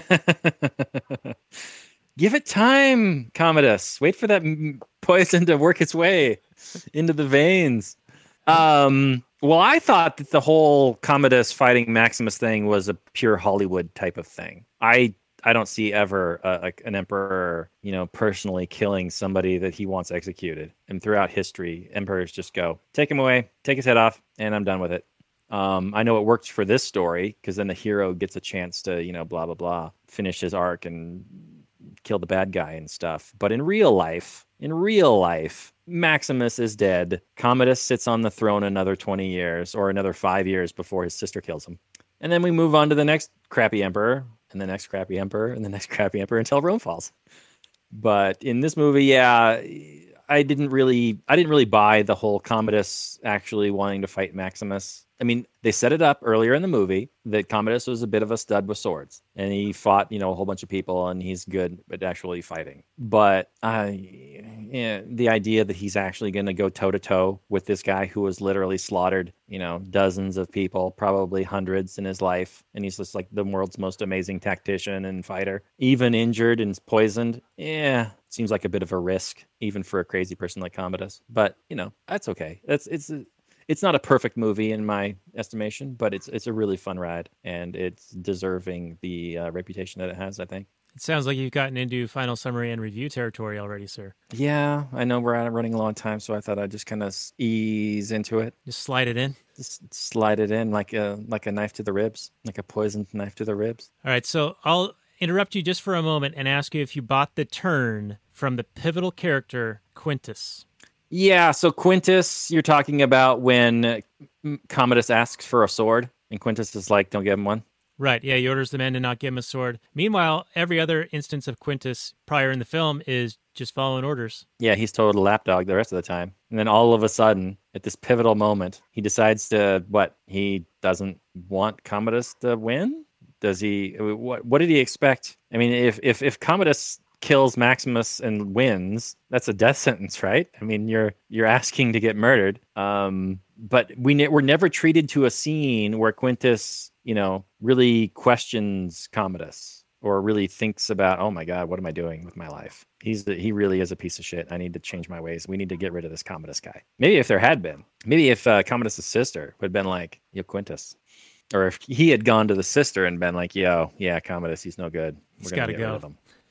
give it time, Commodus. Wait for that poison to work its way into the veins. Um, well, I thought that the whole Commodus fighting Maximus thing was a pure Hollywood type of thing. I I don't see ever uh, like a, an emperor, you know, personally killing somebody that he wants executed. And throughout history, emperors just go take him away, take his head off, and I'm done with it. Um, I know it worked for this story because then the hero gets a chance to, you know, blah blah blah, finish his arc and kill the bad guy and stuff. But in real life, in real life, Maximus is dead. Commodus sits on the throne another 20 years or another five years before his sister kills him. And then we move on to the next crappy emperor and the next crappy emperor and the next crappy emperor until Rome falls. But in this movie, yeah, I didn't really I didn't really buy the whole Commodus actually wanting to fight Maximus. I mean, they set it up earlier in the movie that Commodus was a bit of a stud with swords and he fought, you know, a whole bunch of people and he's good at actually fighting. But I Eh, the idea that he's actually going to go toe to toe with this guy who has literally slaughtered, you know, dozens of people, probably hundreds in his life, and he's just like the world's most amazing tactician and fighter, even injured and poisoned. Yeah, seems like a bit of a risk, even for a crazy person like Commodus. But you know, that's okay. That's it's. It's not a perfect movie in my estimation, but it's it's a really fun ride, and it's deserving the uh, reputation that it has. I think. It sounds like you've gotten into final summary and review territory already, sir. Yeah, I know we're running a long time, so I thought I'd just kind of ease into it. Just slide it in. Just slide it in like a like a knife to the ribs, like a poisoned knife to the ribs. All right, so I'll interrupt you just for a moment and ask you if you bought the turn from the pivotal character Quintus. Yeah, so Quintus, you're talking about when uh, Commodus asks for a sword, and Quintus is like, "Don't give him one." Right. Yeah, he orders the men to not give him a sword. Meanwhile, every other instance of Quintus prior in the film is just following orders. Yeah, he's total lapdog the rest of the time. And then all of a sudden, at this pivotal moment, he decides to what? He doesn't want Commodus to win? Does he what what did he expect? I mean, if if if Commodus kills Maximus and wins, that's a death sentence, right? I mean, you're you're asking to get murdered. Um but we ne- were never treated to a scene where Quintus you know, really questions Commodus or really thinks about, oh my God, what am I doing with my life? He's the, he really is a piece of shit. I need to change my ways. We need to get rid of this Commodus guy. Maybe if there had been, maybe if uh, Commodus's sister would have been like, yo, Quintus, or if he had gone to the sister and been like, yo, yeah, Commodus, he's no good. We're he's got to go.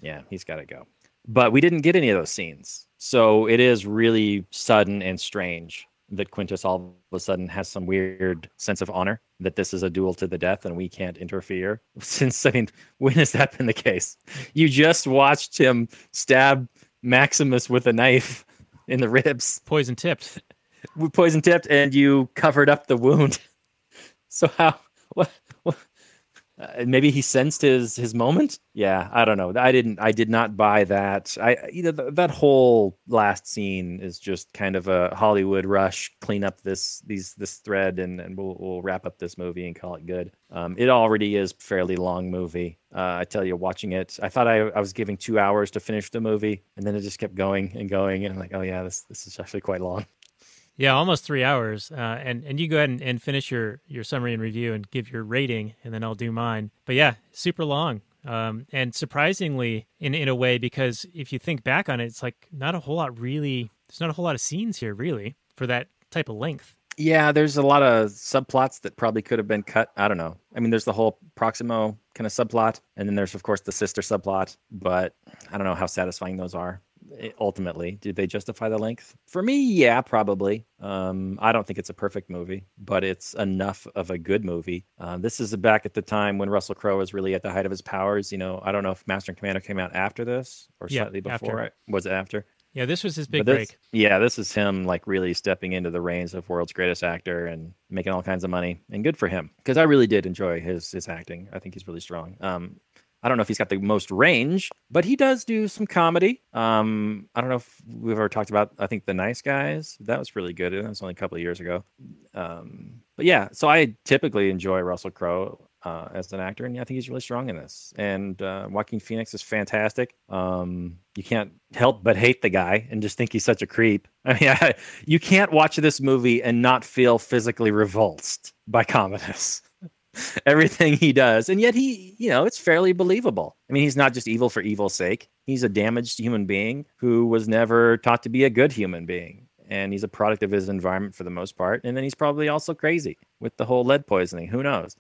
Yeah, he's got to go. But we didn't get any of those scenes. So it is really sudden and strange that Quintus all of a sudden has some weird sense of honor that this is a duel to the death and we can't interfere. Since I mean, when has that been the case? You just watched him stab Maximus with a knife in the ribs, poison tipped, poison tipped, and you covered up the wound. So how? What? uh, maybe he sensed his his moment. Yeah, I don't know. I didn't. I did not buy that. I you know that whole last scene is just kind of a Hollywood rush. Clean up this these this thread, and and we'll we'll wrap up this movie and call it good. Um, it already is fairly long movie. Uh, I tell you, watching it, I thought I, I was giving two hours to finish the movie, and then it just kept going and going, and I'm like, oh yeah, this this is actually quite long. Yeah, almost three hours. Uh, and and you go ahead and, and, finish your your summary and review and give your rating, and then I'll do mine. But yeah, super long. Um, and surprisingly, in in a way, because if you think back on it, it's like not a whole lot really. There's not a whole lot of scenes here really for that type of length. Yeah, there's a lot of subplots that probably could have been cut. I don't know. I mean, there's the whole Proximo kind of subplot, and then there's of course the sister subplot. But I don't know how satisfying those are. Eh, ultimately. Did they justify the length? For me, yeah, probably. Um, I don't think it's a perfect movie, but it's enough of a good movie. Uh, this is back at the time when Russell Crowe was really at the height of his powers. You know, I don't know if Master and Commander came out after this or yeah, slightly before it. Was it after? Yeah, this was his big this, break. Yeah, this is him like really stepping into the reins of world's greatest actor and making all kinds of money. And good for him because I really did enjoy his his acting. I think he's really strong. Um, I don't know if he's got the most range, but he does do some comedy. Um, I don't know if we've ever talked about. I think the Nice Guys that was really good. It was only a couple of years ago. Um, but yeah, so I typically enjoy Russell Crowe. Uh, as an actor, and yeah, I think he's really strong in this. And uh, Joaquin Phoenix is fantastic. Um, you can't help but hate the guy and just think he's such a creep. I mean, I, you can't watch this movie and not feel physically revulsed by Commodus. everything he does. And yet he, you know, it's fairly believable. I mean, he's not just evil for evil's sake. He's a damaged human being who was never taught to be a good human being. And he's a product of his environment for the most part. And then he's probably also crazy with the whole lead poisoning. Who knows?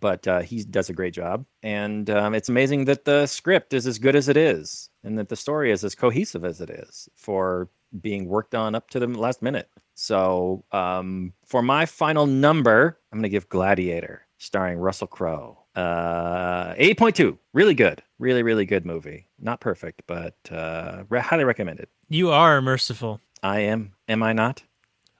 But uh, he does a great job. And um, it's amazing that the script is as good as it is and that the story is as cohesive as it is for being worked on up to the last minute. So um, for my final number, I'm going to give Gladiator starring Russell Crowe. Uh, 8.2. Really good. Really, really good movie. Not perfect, but uh, re- highly recommended. You are merciful. I am. Am I not?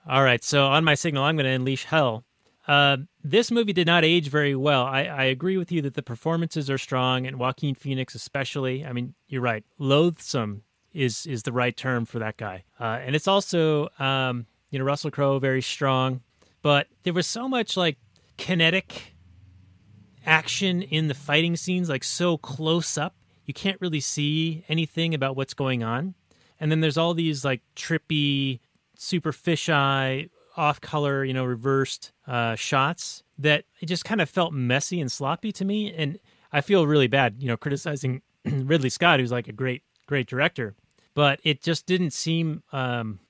All right. So on my signal, I'm going to unleash hell. Uh, this movie did not age very well. I, I agree with you that the performances are strong, and Joaquin Phoenix especially. I mean, you're right. Loathsome is is the right term for that guy. Uh, and it's also, um, you know, Russell Crowe very strong, but there was so much like kinetic action in the fighting scenes like so close up you can't really see anything about what's going on and then there's all these like trippy super fisheye off color you know reversed uh, shots that it just kind of felt messy and sloppy to me and i feel really bad you know criticizing ridley scott who's like a great great director but it just didn't seem um,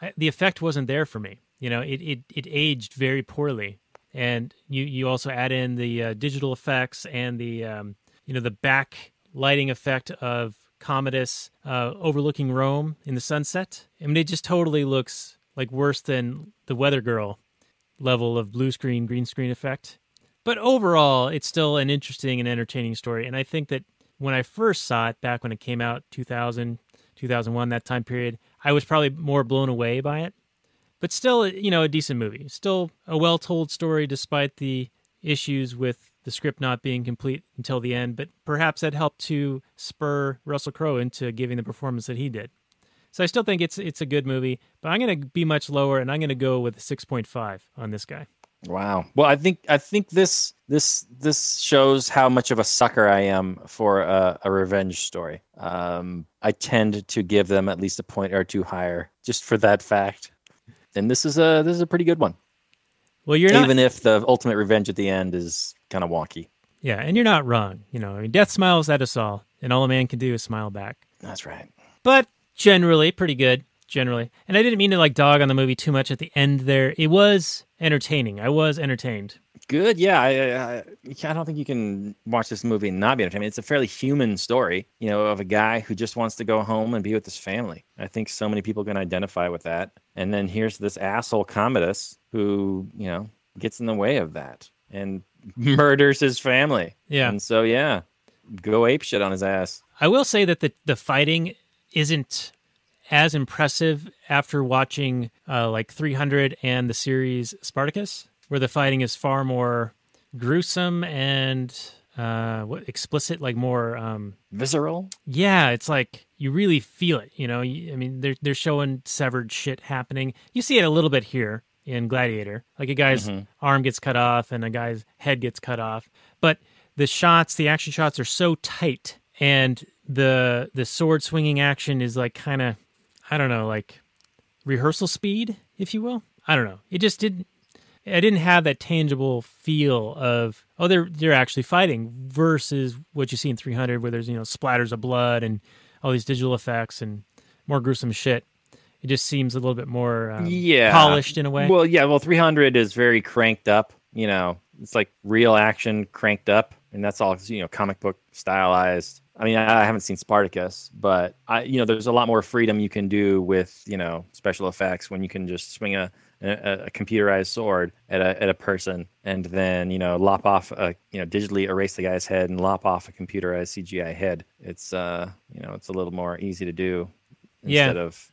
I, the effect wasn't there for me you know it, it, it aged very poorly and you you also add in the uh, digital effects and the um, you know the back lighting effect of Commodus uh, overlooking Rome in the sunset. I mean, it just totally looks like worse than the Weather Girl level of blue screen green screen effect. But overall, it's still an interesting and entertaining story, and I think that when I first saw it back when it came out 2000 2001 that time period, I was probably more blown away by it but still, uh, you know, a decent movie. Still a well told story despite the issues with the script not being complete until the end, but perhaps that helped to spur Russell Crowe into giving the performance that he did. So I still think it's it's a good movie, but I'm going to be much lower, and I'm going to go with 6.5 on this guy. Wow. Well, I think I think this this this shows how much of a sucker I am for a, a revenge story. Um, I tend to give them at least a point or two higher, just for that fact and this is a this is a pretty good one. Well, you're even not... if the ultimate revenge at the end is kind of wonky. Yeah, and you're not wrong. You know, I mean, death smiles at us all, and all a man can do is smile back. That's right. But generally, pretty good. Generally, and I didn't mean to like dog on the movie too much at the end there. It was entertaining. I was entertained. Good. Yeah, I, I, I don't think you can watch this movie and not be entertained. It's a fairly human story, you know, of a guy who just wants to go home and be with his family. I think so many people can identify with that. And then here's this asshole Commodus who, you know, gets in the way of that and murders his family. Yeah. And so, yeah, go ape shit on his ass. I will say that the, the fighting isn't as impressive after watching uh, like 300 and the series Spartacus, where the fighting is far more gruesome and uh, what explicit, like more um, visceral. Yeah, it's like you really feel it. You know, I mean, they're they're showing severed shit happening. You see it a little bit here in Gladiator, like a guy's mm-hmm. arm gets cut off and a guy's head gets cut off. But the shots, the action shots, are so tight, and the the sword swinging action is like kind of, I don't know, like rehearsal speed, if you will. I don't know. It just didn't. I didn't have that tangible feel of oh they're they're actually fighting versus what you see in 300 where there's you know splatters of blood and all these digital effects and more gruesome shit. It just seems a little bit more um, yeah polished in a way. Well, yeah. Well, 300 is very cranked up. You know, it's like real action cranked up, and that's all you know, comic book stylized. I mean, I haven't seen Spartacus, but I, you know, there's a lot more freedom you can do with, you know, special effects when you can just swing a a, a, computerized sword at a, at a person and then you know lop off a you know digitally erase the guy's head and lop off a computerized CGI head. It's uh you know it's a little more easy to do instead yeah. of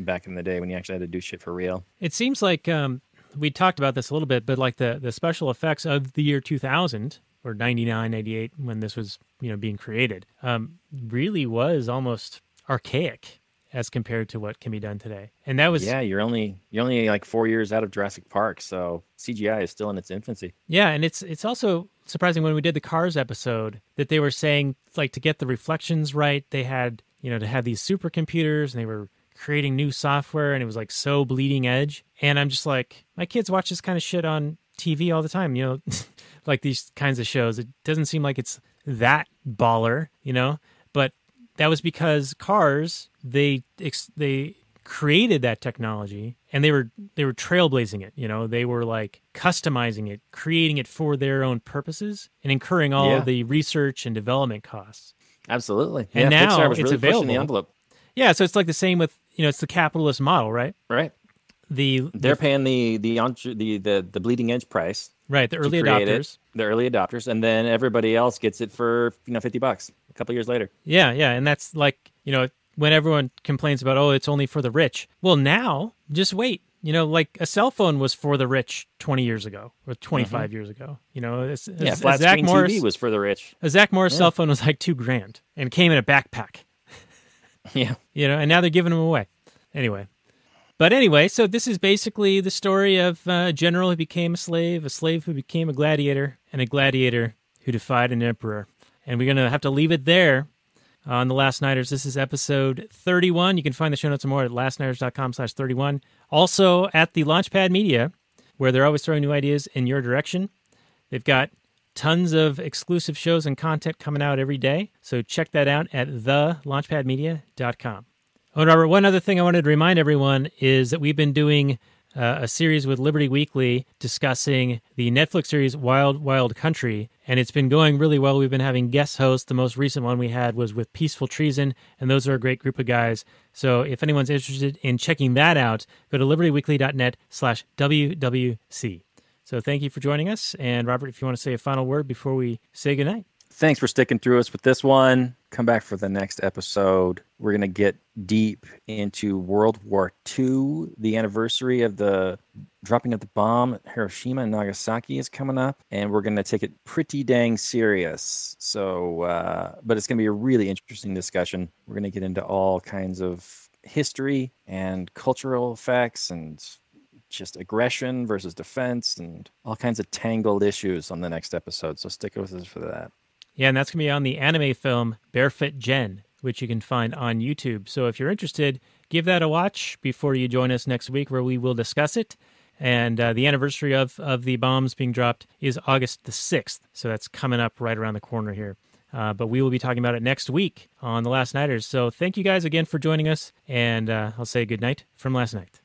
back in the day when you actually had to do shit for real. It seems like um, we talked about this a little bit, but like the the special effects of the year 2000 or 99, 98 when this was you know being created um, really was almost archaic as compared to what can be done today. And that was yeah, you're only you're only like four years out of Jurassic Park, so CGI is still in its infancy. Yeah, and it's it's also surprising when we did the Cars episode that they were saying like to get the reflections right, they had you know to have these supercomputers and they were creating new software and it was like so bleeding edge. And I'm just like, my kids watch this kind of shit on TV all the time, you know, like these kinds of shows. It doesn't seem like it's that baller, you know, but that was because cars they they created that technology and they were they were trailblazing it you know they were like customizing it creating it for their own purposes and incurring all yeah. the research and development costs absolutely and yeah, now Pixar was it's really available the envelope yeah so it's like the same with you know it's the capitalist model right right the they're the, paying the the, the the the bleeding edge price Right, the early adopters. It, the early adopters, and then everybody else gets it for you know fifty bucks a couple years later. Yeah, yeah, and that's like you know when everyone complains about oh it's only for the rich. Well, now just wait. You know, like a cell phone was for the rich twenty years ago or twenty five mm mm-hmm. years ago. You know, it's, it's, yeah, flat Zach screen Morris, TV was for the rich. A Zach Morris yeah. cell phone was like two grand and came in a backpack. yeah, you know, and now they're giving them away. Anyway, but anyway, so this is basically the story of uh, a general who became a slave, a slave who became a gladiator, and a gladiator who defied an emperor. And we're going to have to leave it there on The Last Nighters. This is episode 31. You can find the show notes and more at lastnighters.com slash 31. Also at the Launchpad Media, where they're always throwing new ideas in your direction. They've got tons of exclusive shows and content coming out every day. So check that out at thelaunchpadmedia.com. Oh, Robert, one other thing I wanted to remind everyone is that we've been doing uh, a series with Liberty Weekly discussing the Netflix series Wild Wild Country, and it's been going really well. We've been having guest hosts. The most recent one we had was with Peaceful Treason, and those are a great group of guys. So if anyone's interested in checking that out, go to libertyweekly.net slash WWC. So thank you for joining us. And Robert, if you want to say a final word before we say goodnight thanks for sticking through us with this one. Come back for the next episode. We're going to get deep into World War II. The anniversary of the dropping of the bomb at Hiroshima and Nagasaki is coming up, and we're going to take it pretty dang serious. So, uh, but it's going to be a really interesting discussion. We're going to get into all kinds of history and cultural effects and just aggression versus defense and all kinds of tangled issues on the next episode. So stick with us for that. Yeah, and that's going to be on the anime film Barefoot Gen, which you can find on YouTube. So if you're interested, give that a watch before you join us next week, where we will discuss it. And uh, the anniversary of, of the bombs being dropped is August the 6th. So that's coming up right around the corner here. Uh, but we will be talking about it next week on The Last Nighters. So thank you guys again for joining us. And uh, I'll say good night from last night.